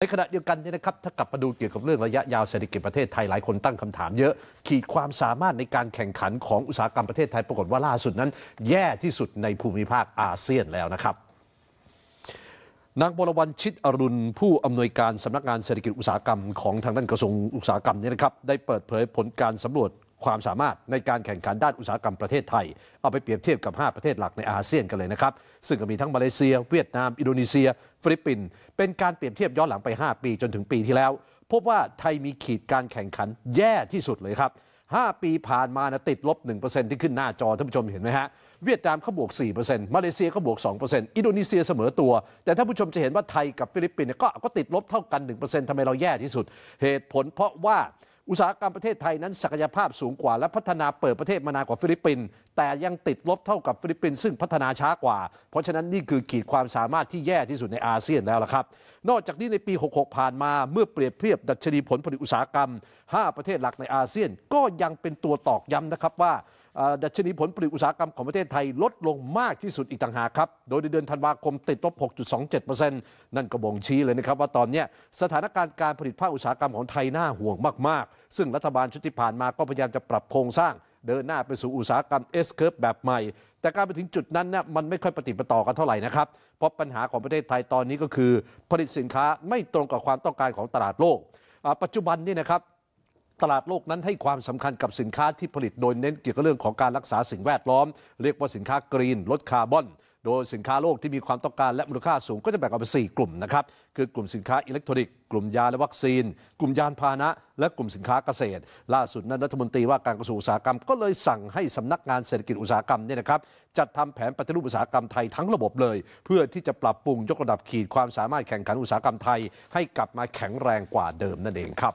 ในขณะเดียวกันนี่นะครับ ถ้ากลับมาดูเกี่ยวกับเรื่องระยะยาวเศรษฐกิจประเทศไทย หลายคนตั้งคำถามเยอะขีดความสามารถในการแข่งขันของอุตสาหกรรมประเทศไทยปรากฏว่าล่าสุดนั้น แย่ที่สุดในภูมิภาคอาเซียนแล้วนะครับ นางบรวรรณชิตอรุณผู้อำนวยการสำนักงานเศรษฐกิจอุตสาหกรรมของทางด้านกระทรวงอุตสาหกรรมนี่นะครับได้เปิดเผยผลการสำรวจความสามารถในการแข่งขันด้านอุตสาหกรรมประเทศไทยเอาไปเปรียบเทียบกับ 5 ประเทศหลักในอาเซียนกันเลยนะครับ ซึ่งก็มีทั้งมาเลเซีย เวียดนาม อินโดนีเซีย ฟิลิปปินส์เป็นการเปรียบเทียบย้อนหลังไป 5 ปี จนถึงปีที่แล้ว พบว่าไทยมีขีดการแข่งขันแย่ที่สุดเลยครับ 5 ปีผ่านมานะติดลบ 1%ที่ขึ้นหน้าจอท่านผู้ชมเห็นไหมฮะเวียดนามเขาบวก4%มาเลเซียเขาบวก 2%อินโดนีเซียเสมอตัว แต่ท่านผู้ชมจะเห็นว่าไทยกับฟิลิปปินส์ก็ติดลบเท่ากัน 1%ทำไมเราแย่ที่สุด เหตุผลเพราะว่าอุตสาหกรรมประเทศไทยนั้นศักยภาพสูงกว่า และพัฒนาเปิดประเทศมานานกว่าฟิลิปปินส์แต่ยังติดลบเท่ากับฟิลิปปินส์ซึ่งพัฒนาช้ากว่า เพราะฉะนั้น นี่คือขีดความสามารถที่แย่ที่สุดในอาเซียนแล้วล่ะครับ นอกจากนี้ในปี 66 ผ่านมาเมื่อเปรียบเทียบ ดัชนีผลผลิตอุตสาหกรรม 5 ประเทศหลักในอาเซียนก็ยังเป็นตัวตอกย้ำนะครับว่าดัชนีผลผลิตอุตสาหกรรมของประเทศไทยลดลงมากที่สุดอีกต่างหากครับ โดยในเดือนธันวาคมติดลบ 6.27%นั่นก็บ่งชี้เลยนะครับ ว่าตอนนี้สถานการณ์การผลิตภาคอุตสาหกรรมของไทยน่าห่วงมาก ๆ ซึ่งรัฐบาลชุดที่ผ่านมาก็พยายามจะปรับโครงสร้าง เดินหน้าไปสู่อุตสาหกรรม S-curve แบบใหม่ แต่การไปถึงจุดนั้นนี่ยมันไม่ค่อยปฏิบัติต่อกันเท่าไหร่นะครับ เพราะปัญหาของประเทศไทยตอนนี้ก็คือผลิตสินค้าไม่ตรงกับความต้องการของตลาดโลก ปัจจุบันนี่นะครับตลาดโลกนั้นให้ความสำคัญกับสินค้าที่ผลิตโดยเน้นเกี่ยวกับเรื่องของการรักษาสิ่งแวดล้อม เรียกว่าสินค้ากรีน ลดคาร์บอน โดยสินค้าโลกที่มีความต้องการและมูลค่าสูงก็จะแบ่งออกเป็นสกลุ่มนะครับ คือกลุ่มสินค้าอิเล็กทรอนิกส์กลุ่มยาและวัคซีน กลุ่มยานพาหนะและกลุ่มสินค้าเกษตร ล่าสุดนั้นรัฐมนตรีว่าการกระทรวงอุตสาหกรรมก็เลยสั่งให้สำนักงานเศรษฐกิจอุตสาหกรรมเนี่ยนะครับจัดทำแผนปฏิรูปอุตสาหกรรมไทยทั้งระบบเลย เพื่อที่จะปรับปรุงยกระดับขีดความสามารถแข่งขันอุตสาหกรรมไทยให้กลับมาแข็งแรงกว่าเดิมนั่นเองครับ